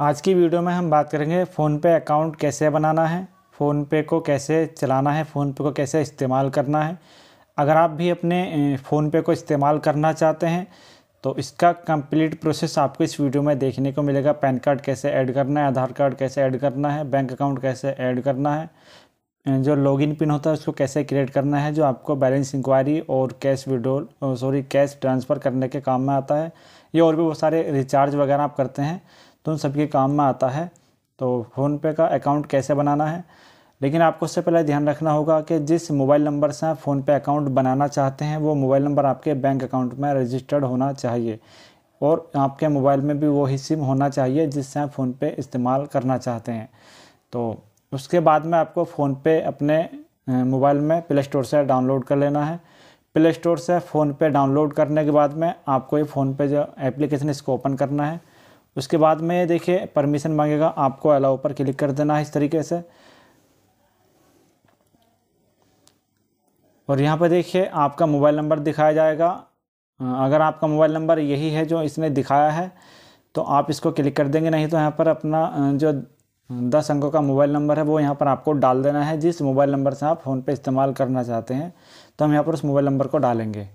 आज की वीडियो में हम बात करेंगे फ़ोनपे अकाउंट कैसे बनाना है फ़ोनपे को कैसे चलाना है फ़ोनपे को कैसे इस्तेमाल करना है अगर आप भी अपने फ़ोनपे को इस्तेमाल करना चाहते हैं तो इसका कंप्लीट प्रोसेस आपको इस वीडियो में देखने को मिलेगा पैन कार्ड कैसे ऐड करना है आधार कार्ड कैसे ऐड करना है बैंक अकाउंट कैसे ऐड करना है जो लॉगिन पिन होता है उसको कैसे क्रिएट करना है जो आपको बैलेंस इंक्वायरी और cash withdrawal sorry cash transfer करने के काम में आता है ये और भी बहुत सारे रिचार्ज वगैरह आप करते हैं तो उन सबके काम में आता है तो फ़ोनपे का अकाउंट कैसे बनाना है लेकिन आपको उससे पहले ध्यान रखना होगा कि जिस मोबाइल नंबर से आप फ़ोनपे अकाउंट बनाना चाहते हैं वो मोबाइल नंबर आपके बैंक अकाउंट में रजिस्टर्ड होना चाहिए और आपके मोबाइल में भी वो सिम होना चाहिए जिससे आप फ़ोनपे इस्तेमाल करना चाहते हैं तो उसके बाद में आपको फ़ोनपे अपने मोबाइल में प्ले स्टोर से डाउनलोड कर लेना है प्ले स्टोर से फ़ोन पे डाउनलोड करने के बाद में आपको ये फ़ोन पे जो एप्लीकेशन इसको ओपन करना है उसके बाद में देखिए परमिशन मांगेगा आपको अलाउ पर क्लिक कर देना है इस तरीके से और यहाँ पर देखिए आपका मोबाइल नंबर दिखाया जाएगा अगर आपका मोबाइल नंबर यही है जो इसने दिखाया है तो आप इसको क्लिक कर देंगे नहीं तो यहाँ पर अपना जो दस अंकों का मोबाइल नंबर है वो यहाँ पर आपको डाल देना है जिस मोबाइल नंबर से आप फ़ोन पे इस्तेमाल करना चाहते हैं तो हम यहाँ पर उस मोबाइल नंबर को डालेंगे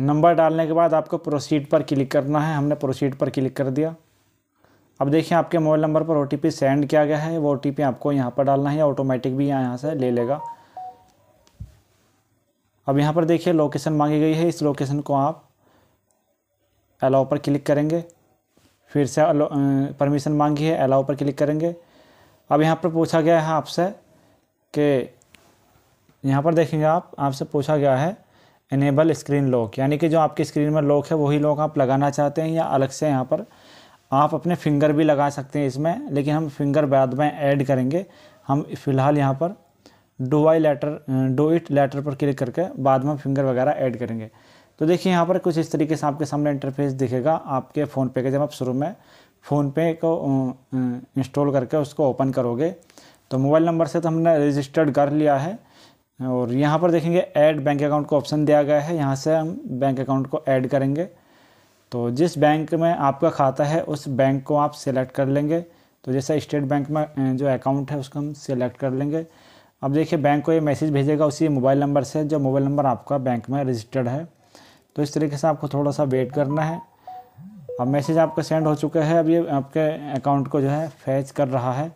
नंबर डालने के बाद आपको प्रोसीड पर क्लिक करना है हमने प्रोसीड पर क्लिक कर दिया अब देखिए आपके मोबाइल नंबर पर ओ सेंड किया गया है वो ओ आपको यहाँ पर डालना है या ऑटोमेटिक भी यहाँ से ले लेगा अब यहाँ पर देखिए लोकेशन मांगी गई है इस लोकेशन को आप अलाउ पर क्लिक करेंगे फिर से परमिशन मांगी है अलाउ पर क्लिक करेंगे अब यहाँ पर पूछा गया है आपसे कि यहाँ पर देखेंगे आप आपसे पूछा गया है इनेबल स्क्रीन लॉक यानी कि जो आपकी स्क्रीन में लॉक है वही लॉक आप लगाना चाहते हैं या अलग से यहाँ पर आप अपने फिंगर भी लगा सकते हैं इसमें लेकिन हम फिंगर बाद में ऐड करेंगे हम फ़िलहाल यहाँ पर do I later do it later पर क्लिक करके बाद में फिंगर वगैरह ऐड करेंगे तो देखिए यहाँ पर कुछ इस तरीके से आपके सामने इंटरफेस दिखेगा आपके फ़ोन पे के जब आप शुरू में फ़ोन पे को इंस्टॉल करके उसको ओपन करोगे तो मोबाइल नंबर से तो हमने रजिस्टर्ड कर लिया है और यहाँ पर देखेंगे ऐड बैंक अकाउंट का ऑप्शन दिया गया है यहाँ से हम बैंक अकाउंट को ऐड करेंगे तो जिस बैंक में आपका खाता है उस बैंक को आप सिलेक्ट कर लेंगे तो जैसा स्टेट बैंक में जो अकाउंट है उसको हम सिलेक्ट कर लेंगे अब देखिए बैंक को ये मैसेज भेजेगा उसी मोबाइल नंबर से जो मोबाइल नंबर आपका बैंक में रजिस्टर्ड है तो इस तरीके से आपको थोड़ा सा वेट करना है अब मैसेज आपका सेंड हो चुका है अब ये आपके अकाउंट को जो है फैच कर रहा है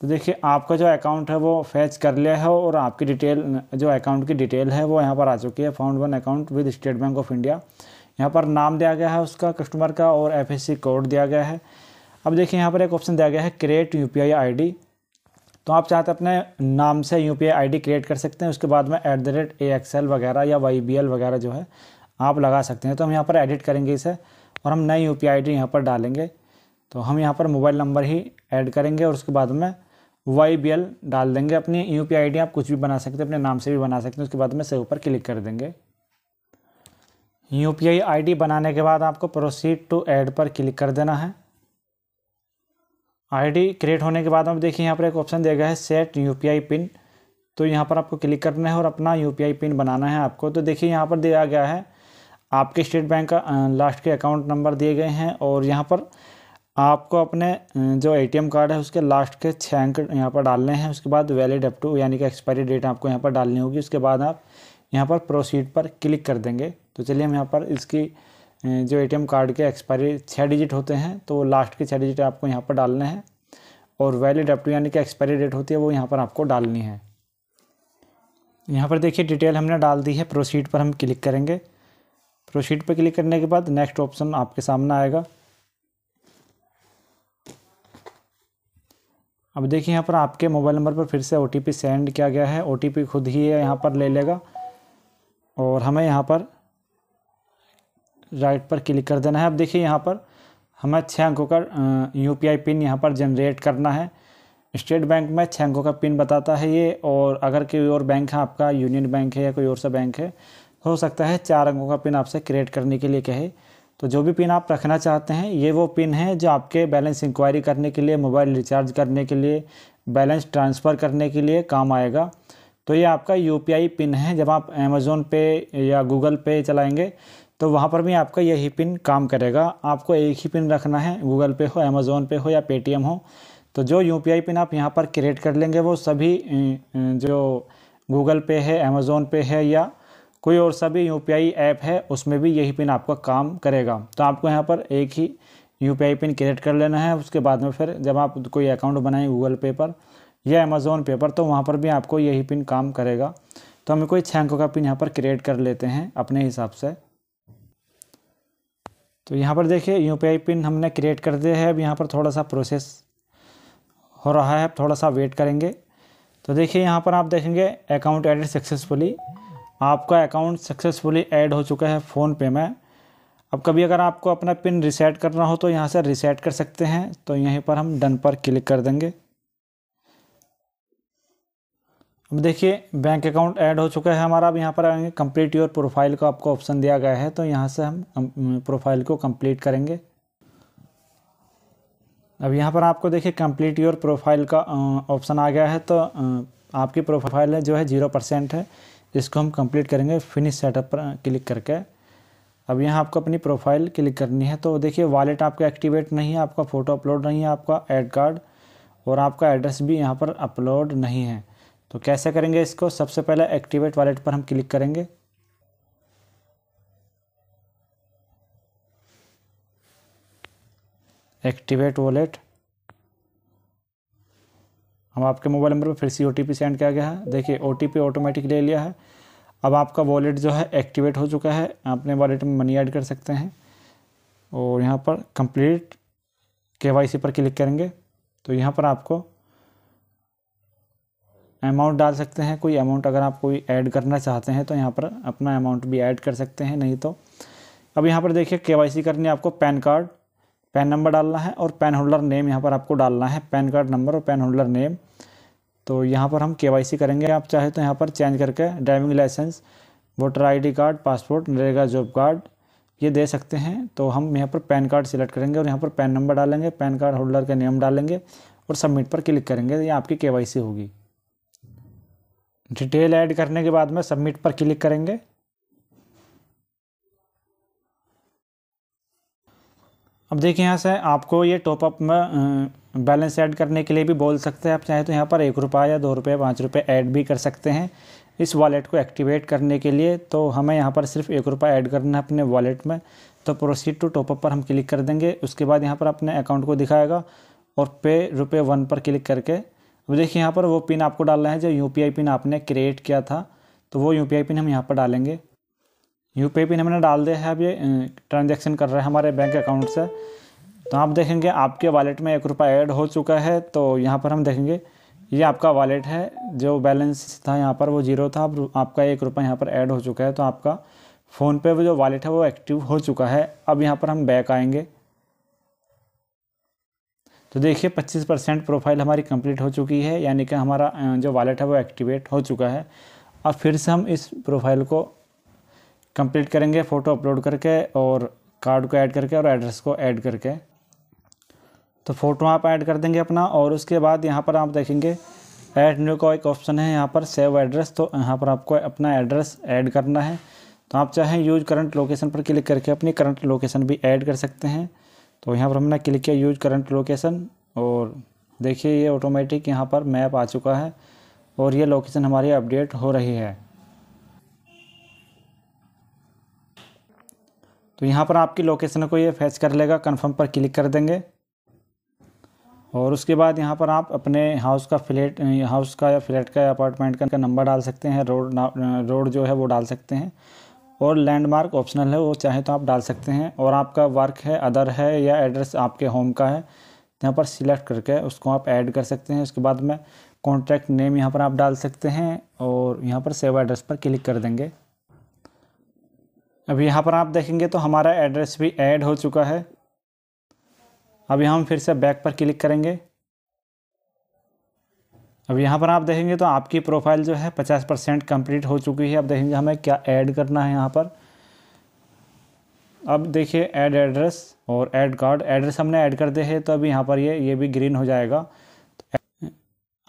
तो देखिए आपका जो अकाउंट है वो फैच कर लिया है और आपकी डिटेल जो अकाउंट की डिटेल है वो यहाँ पर आ चुकी है found one account with State Bank of India यहाँ पर नाम दिया गया है उसका कस्टमर का और एफ कोड दिया गया है अब देखिए यहाँ पर एक ऑप्शन दिया गया है क्रिएट यू पी तो आप चाहते अपने नाम से यू पी क्रिएट कर सकते हैं उसके बाद में एट द रेट ए वगैरह या वाई बी एल वगैरह जो है आप लगा सकते हैं तो हम यहाँ पर एडिट करेंगे इसे और हम नए यू पी आई डी यहाँ पर डालेंगे तो हम यहाँ पर मोबाइल नंबर ही ऐड करेंगे और उसके बाद में वाई बी एल डाल देंगे अपनी यू पी आई डी आप कुछ भी बना सकते हैं अपने नाम से भी बना सकते हैं उसके बाद में सेव पर क्लिक कर देंगे U P I I D बनाने के बाद आपको प्रोसीड टू ऐड पर क्लिक कर देना है आई डी क्रिएट होने के बाद आप देखिए यहाँ पर एक ऑप्शन दिया गया है set U P I PIN तो यहाँ पर आपको क्लिक करना है और अपना यू पी आई पिन बनाना है आपको तो देखिए यहाँ पर दिया गया है आपके स्टेट बैंक का लास्ट के अकाउंट नंबर दिए गए हैं और यहाँ पर आपको अपने जो एटीएम कार्ड है उसके लास्ट के छः अंक यहाँ पर डालने हैं उसके बाद वैलिड अप टू यानी कि एक्सपायरी डेट आपको यहाँ पर डालनी होगी उसके बाद आप यहाँ पर प्रोसीड पर क्लिक कर देंगे तो चलिए हम यहाँ पर इसकी जो एटीएम कार्ड के एक्सपायरी छः डिजिट होते हैं तो लास्ट के छः डिजिट आपको यहाँ पर डालने हैं और वैलिड अप टू यानी कि एक्सपायरी डेट होती है वो यहाँ पर आपको डालनी है यहाँ पर देखिए डिटेल हमने डाल दी है प्रोसीड पर हम क्लिक करेंगे प्रोसीड पर क्लिक करने के बाद नेक्स्ट ऑप्शन आपके सामने आएगा अब देखिए यहाँ पर आपके मोबाइल नंबर पर फिर से ओ सेंड किया गया है ओ खुद ही यहाँ पर ले लेगा और हमें यहाँ पर राइट पर क्लिक कर देना है अब देखिए यहाँ पर हमें छः अंकों का यू पिन यहाँ पर जनरेट करना है स्टेट बैंक में छः अंकों का पिन बताता है ये और अगर कोई और बैंक है आपका यूनियन बैंक है या कोई और सा बैंक है हो सकता है चार अंकों का पिन आपसे क्रिएट करने के लिए कहे तो जो भी पिन आप रखना चाहते हैं ये वो पिन है जो आपके बैलेंस इंक्वायरी करने के लिए मोबाइल रिचार्ज करने के लिए बैलेंस ट्रांसफ़र करने के लिए काम आएगा तो ये आपका यू पिन है जब आप अमेज़ोन पे या गूगल पे चलाएँगे तो वहाँ पर भी आपका यही पिन काम करेगा आपको एक ही पिन रखना है गूगल पे हो अमेज़ोन पे हो या पेटीएम हो तो जो यू पिन आप यहाँ पर क्रिएट कर लेंगे वो सभी जो गूगल पे है अमेज़ोन पे है या कोई और सा भी यू ऐप है उसमें भी यही पिन आपका काम करेगा तो आपको यहाँ पर एक ही यू पिन क्रिएट कर लेना है उसके बाद में फिर जब आप कोई अकाउंट बनाएं गूगल पे पर या अमेज़ोन पे पर तो वहाँ पर भी आपको यही पिन काम करेगा तो हम कोई छः अंकों का पिन यहाँ पर क्रिएट कर लेते हैं अपने हिसाब से तो यहाँ पर देखिए यू पिन हमने क्रिएट कर दिया है अब यहाँ पर थोड़ा सा प्रोसेस हो रहा है थोड़ा सा वेट करेंगे तो देखिए यहाँ पर आप देखेंगे अकाउंट एडिट सक्सेसफुली आपका अकाउंट सक्सेसफुली ऐड हो चुका है फ़ोनपे में अब कभी अगर आपको अपना पिन रिसेट करना हो तो यहाँ से रिसेट कर सकते हैं तो यहीं पर हम डन पर क्लिक कर देंगे अब देखिए बैंक अकाउंट ऐड हो चुका है हमारा अब यहाँ पर आएंगे कंप्लीट योर प्रोफाइल का आपको ऑप्शन दिया गया है तो यहाँ से हम प्रोफाइल को कंप्लीट करेंगे अब यहाँ पर आपको देखिए कंप्लीट योर प्रोफाइल का ऑप्शन आ गया है तो आपकी प्रोफाइल जो है ज़ीरो परसेंट है इसको हम कंप्लीट करेंगे फिनिश सेटअप पर क्लिक करके अब यहाँ आपको अपनी प्रोफाइल क्लिक करनी है तो देखिए वॉलेट आपका एक्टिवेट नहीं है आपका फ़ोटो अपलोड नहीं है आपका एड कार्ड और आपका एड्रेस भी यहाँ पर अपलोड नहीं है तो कैसे करेंगे इसको सबसे पहले एक्टिवेट वॉलेट पर हम क्लिक करेंगे एक्टिवेट वॉलेट हम आपके मोबाइल नंबर पर फिर से ओ सेंड किया गया है देखिए ओ ऑटोमेटिक ले लिया है अब आपका वॉलेट जो है एक्टिवेट हो चुका है आपने वॉलेट में मनी ऐड कर सकते हैं और यहाँ पर कंप्लीट के पर क्लिक करेंगे तो यहाँ पर आपको अमाउंट डाल सकते हैं कोई अमाउंट अगर आप कोई ऐड करना चाहते हैं तो यहाँ पर अपना अमाउंट भी ऐड कर सकते हैं नहीं तो अब यहाँ पर देखिए के करनी आपको पैन कार्ड पैन नंबर डालना है और पैन होल्डर नेम यहाँ पर आपको डालना है पैन कार्ड नंबर और पैन होल्डर नेम तो यहाँ पर हम के करेंगे आप चाहे तो यहाँ पर चेंज करके driving licence voter ID card passport NREGA job card ये दे सकते हैं तो हम यहाँ पर पैन कार्ड सिलेक्ट करेंगे और यहाँ पर पैन नंबर डालेंगे पैन कार्ड होल्डर का नेम डालेंगे और सबमिट पर क्लिक करेंगे ये आपकी के होगी डिटेल ऐड करने के बाद में सबमिट पर क्लिक करेंगे अब देखिए यहाँ से आपको ये टॉपअप में बैलेंस ऐड करने के लिए भी बोल सकते हैं आप चाहे तो यहाँ पर एक रुपया या दो रुपये पाँच रुपये ऐड भी कर सकते हैं इस वॉलेट को एक्टिवेट करने के लिए तो हमें यहाँ पर सिर्फ एक रुपये ऐड करना है अपने वॉलेट में तो प्रोसीड टू टॉपअप पर हम क्लिक कर देंगे उसके बाद यहाँ पर अपने अकाउंट को दिखाएगा और पे रुपये वन पर क्लिक करके अब देखिए यहाँ पर वो पिन आपको डालना है जो यू पिन आपने क्रिएट किया था तो वो यू पिन हम यहाँ पर डालेंगे यू पे पिन हमने डाल दिया है अब ये ट्रांजेक्शन कर रहा है हमारे बैंक अकाउंट से तो आप देखेंगे आपके वॉलेट में एक रुपया ऐड हो चुका है तो यहाँ पर हम देखेंगे ये आपका वॉलेट है जो बैलेंस था यहाँ पर वो जीरो था अब आपका एक रुपया यहाँ पर ऐड हो चुका है तो आपका फ़ोनपे वो जो वॉलेट है वो एक्टिव हो चुका है अब यहाँ पर हम बैक आएंगे तो देखिए 25 परसेंट प्रोफाइल हमारी कंप्लीट हो चुकी है यानी कि हमारा जो वॉलेट है वो एक्टिवेट हो चुका है अब फिर से हम इस प्रोफाइल को कंप्लीट करेंगे फ़ोटो अपलोड करके और कार्ड को ऐड करके और एड्रेस को ऐड करके तो फ़ोटो आप ऐड कर देंगे अपना और उसके बाद यहाँ पर आप देखेंगे ऐड न्यू का एक ऑप्शन है यहाँ पर सेव एड्रेस तो यहाँ पर आपको अपना एड्रेस ऐड करना है तो आप चाहें यूज करंट लोकेशन पर क्लिक करके अपनी करंट लोकेशन भी ऐड कर सकते हैं तो यहाँ पर हमने क्लिक किया यूज करंट लोकेशन और देखिए ये ऑटोमेटिक यहाँ पर मैप आ चुका है और ये लोकेशन हमारी अपडेट हो रही है तो यहाँ पर आपकी लोकेशन को ये फैच कर लेगा कन्फर्म पर क्लिक कर देंगे और उसके बाद यहाँ पर आप अपने हाउस का फ्लैट हाउस का या फ्लैट का अपार्टमेंट का नंबर डाल सकते हैं रोड रोड जो है वो डाल सकते हैं और लैंडमार्क ऑप्शनल है वो चाहे तो आप डाल सकते हैं और आपका वर्क है अदर है या एड्रेस आपके होम का है तो यहाँ पर सिलेक्ट करके उसको आप ऐड कर सकते हैं उसके बाद में कॉन्टैक्ट नेम यहाँ पर आप डाल सकते हैं और यहाँ पर सेव एड्रेस पर क्लिक कर देंगे अब यहाँ पर आप देखेंगे तो हमारा एड्रेस भी ऐड हो चुका है अब यहाँ हम फिर से बैक पर क्लिक करेंगे अब यहाँ पर आप देखेंगे तो आपकी प्रोफाइल जो है पचास परसेंट कम्प्लीट हो चुकी है अब देखेंगे हमें क्या ऐड करना है यहाँ पर अब देखिए ऐड एड्रेस और ऐड कार्ड एड्रेस हमने ऐड कर दिया है तो अभी यहाँ पर ये ये भी ग्रीन हो जाएगा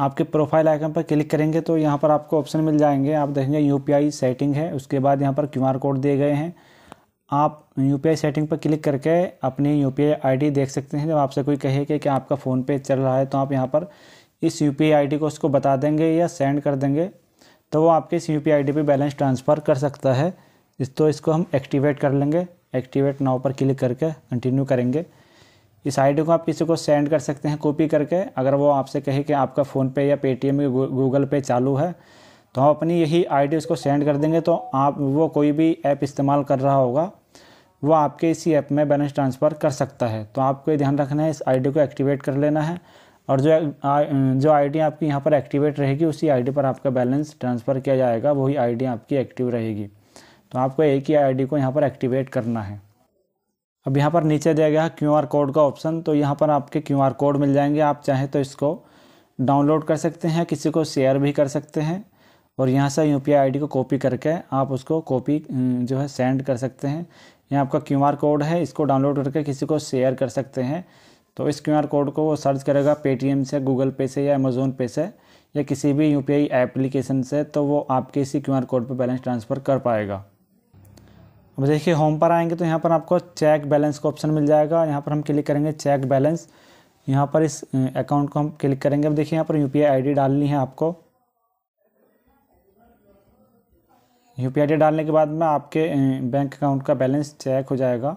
आपके प्रोफाइल आइकन पर क्लिक करेंगे तो यहाँ पर आपको ऑप्शन मिल जाएंगे आप देखेंगे यू सेटिंग है उसके बाद यहाँ पर क्यू कोड दिए गए हैं आप यू सेटिंग पर क्लिक करके अपनी यू आईडी देख सकते हैं जब आपसे कोई कहे कि क्या आपका फ़ोन पे चल रहा है तो आप यहाँ पर इस यू पी को उसको बता देंगे या सेंड कर देंगे तो वो आपके इस यू पी बैलेंस ट्रांसफ़र कर सकता है इस तो इसको हम एक्टिवेट कर लेंगे एक्टिवेट नाव पर क्लिक करके कंटिन्यू करेंगे इस आईडी को आप किसी को सेंड कर सकते हैं कॉपी करके अगर वो आपसे कहे कि आपका फ़ोन पे या पेटीएम या गूगल पे चालू है तो हम अपनी यही आईडी उसको सेंड कर देंगे तो आप वो कोई भी ऐप इस्तेमाल कर रहा होगा वो आपके इसी ऐप में बैलेंस ट्रांसफ़र कर सकता है तो आपको ध्यान रखना है इस आईडी को एक्टिवेट कर लेना है और जो जो आईडी आपकी यहाँ पर एक्टिवेट रहेगी उसी आईडी पर आपका बैलेंस ट्रांसफ़र किया जाएगा वही आईडी आपकी एक्टिव रहेगी तो आपको एक ही आईडी को यहाँ पर एक्टिवेट करना है अब यहाँ पर नीचे दिया गया है क्यू कोड का ऑप्शन तो यहाँ पर आपके क्यू कोड मिल जाएंगे आप चाहें तो इसको डाउनलोड कर सकते हैं किसी को शेयर भी कर सकते हैं और यहाँ से यू पी आई को कॉपी करके आप उसको कॉपी जो है सेंड कर सकते हैं यहाँ आपका क्यू आर कोड है इसको डाउनलोड करके किसी को शेयर कर सकते हैं तो इस क्यू आर कोड को वो सर्च करेगा पेटीएम से गूगल पे से या अमेज़ोन पे से या किसी भी यू पी आई एप्लीकेशन से तो वो आपके इसी क्यू आर कोड पर बैलेंस ट्रांसफ़र कर पाएगा अब देखिए होम पर आएंगे तो यहाँ पर आपको चेक बैलेंस का ऑप्शन मिल जाएगा यहाँ पर हम क्लिक करेंगे चेक बैलेंस यहाँ पर इस अकाउंट को हम क्लिक करेंगे अब देखिए यहाँ पर यू पी डालनी है आपको यू पी डालने के बाद में आपके बैंक अकाउंट का बैलेंस चेक हो जाएगा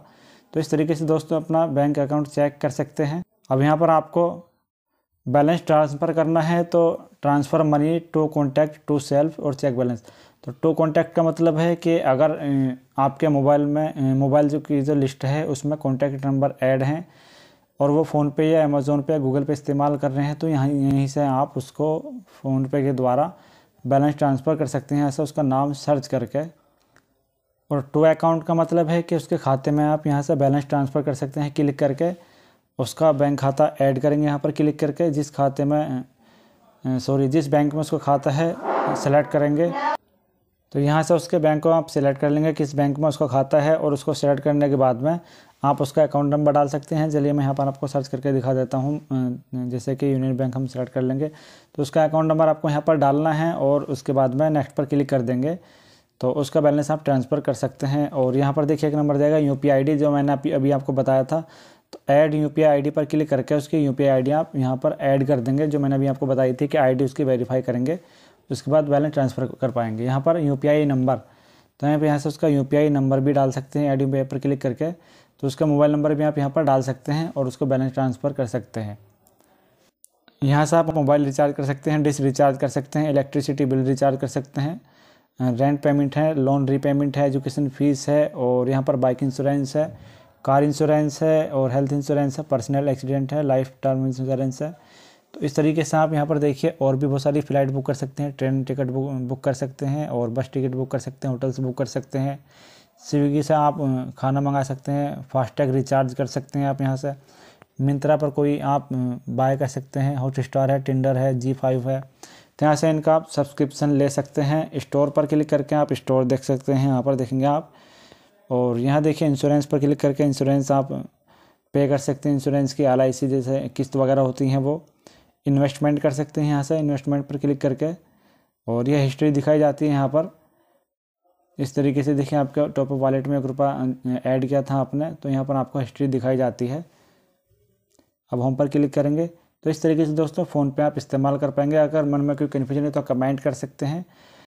तो इस तरीके से दोस्तों अपना बैंक अकाउंट चेक कर सकते हैं अब यहाँ पर आपको बैलेंस ट्रांसफ़र करना है तो transfer money to contact to self और चेक बैलेंस तो टू कॉन्टैक्ट का मतलब है कि अगर आपके मोबाइल में मोबाइल जो की जो लिस्ट है उसमें कॉन्टैक्ट नंबर ऐड हैं और वो फ़ोनपे या अमेज़ोन पे या गूगल पे इस्तेमाल कर रहे हैं तो यहाँ यहीं से आप उसको फ़ोनपे के द्वारा बैलेंस ट्रांसफ़र कर सकते हैं ऐसा उसका नाम सर्च करके और टू अकाउंट का मतलब है कि उसके खाते में आप यहाँ से बैलेंस ट्रांसफ़र कर सकते हैं क्लिक करके उसका बैंक खाता ऐड करेंगे यहाँ पर क्लिक करके जिस खाते में सॉरी जिस बैंक में उसका खाता है सेलेक्ट करेंगे तो यहाँ से उसके बैंक को आप सिलेक्ट कर लेंगे किस बैंक में उसका खाता है और उसको सिलेक्ट करने के बाद में आप उसका अकाउंट नंबर डाल सकते हैं चलिए मैं यहाँ पर आपको सर्च करके दिखा देता हूँ जैसे कि यूनियन बैंक हम सेलेक्ट कर लेंगे तो उसका अकाउंट नंबर आपको यहाँ पर डालना है और उसके बाद में नेक्स्ट पर क्लिक कर देंगे तो उसका बैलेंस आप ट्रांसफ़र कर सकते हैं और यहाँ पर देखिए एक नंबर देगा यू पी जो मैंने अभी अभी आपको बताया था तो ऐड यू पी पर क्लिक करके उसकी यू पी आप यहाँ पर ऐड कर देंगे जो मैंने अभी आपको बताई थी कि आई उसकी वेरीफाई करेंगे उसके बाद बैलेंस ट्रांसफ़र कर पाएंगे यहाँ पर यू नंबर तो यहाँ पर यहाँ से उसका यू नंबर भी डाल सकते हैं एड यू पर क्लिक करके तो उसका मोबाइल नंबर भी आप यहाँ पर डाल सकते हैं और उसको बैलेंस ट्रांसफ़र कर सकते हैं यहाँ से आप मोबाइल रिचार्ज कर सकते हैं डिस रिचार्ज कर सकते हैं इलेक्ट्रिसिटी बिल रिचार्ज कर सकते हैं रेंट पेमेंट है लोन रीपेमेंट है एजुकेशन फ़ीस है और यहाँ पर बाइक इंश्योरेंस है कार इंश्योरेंस है और हेल्थ इंश्योरेंस है पर्सनल एक्सीडेंट है लाइफ टर्म इंश्योरेंस है तो इस तरीके से आप यहाँ पर देखिए और भी बहुत सारी फ़्लाइट बुक कर सकते हैं ट्रेन टिकट बुक बुक कर सकते हैं और बस टिकट बुक कर सकते हैं होटल्स बुक कर सकते हैं स्विगी से आप खाना मंगा सकते हैं फास्टैग रिचार्ज कर सकते हैं आप यहाँ से मिंत्रा पर कोई आप बाय कर सकते हैं हॉट स्टार है टेंडर है जी फाइव है तो यहाँ से इनका आप सब्सक्रिप्शन ले सकते हैं स्टोर पर क्लिक करके आप स्टोर देख सकते हैं यहाँ पर देखेंगे आप और यहाँ देखिए इंश्योरेंस पर क्लिक करके इंश्योरेंस आप पे कर सकते हैं इंश्योरेंस की एल जैसे किस्त वगैरह होती हैं वो इन्वेस्टमेंट कर सकते हैं यहाँ से इन्वेस्टमेंट पर क्लिक करके और यह हिस्ट्री दिखाई जाती है यहाँ पर इस तरीके से देखिए आपके टॉप वॉलेट में एक रुपया ऐड किया था आपने तो यहाँ पर आपको हिस्ट्री दिखाई जाती है अब होम पर क्लिक करेंगे तो इस तरीके से दोस्तों फ़ोन आप इस्तेमाल कर पाएंगे अगर मन में कोई कन्फ्यूजन है तो कमेंट कर सकते हैं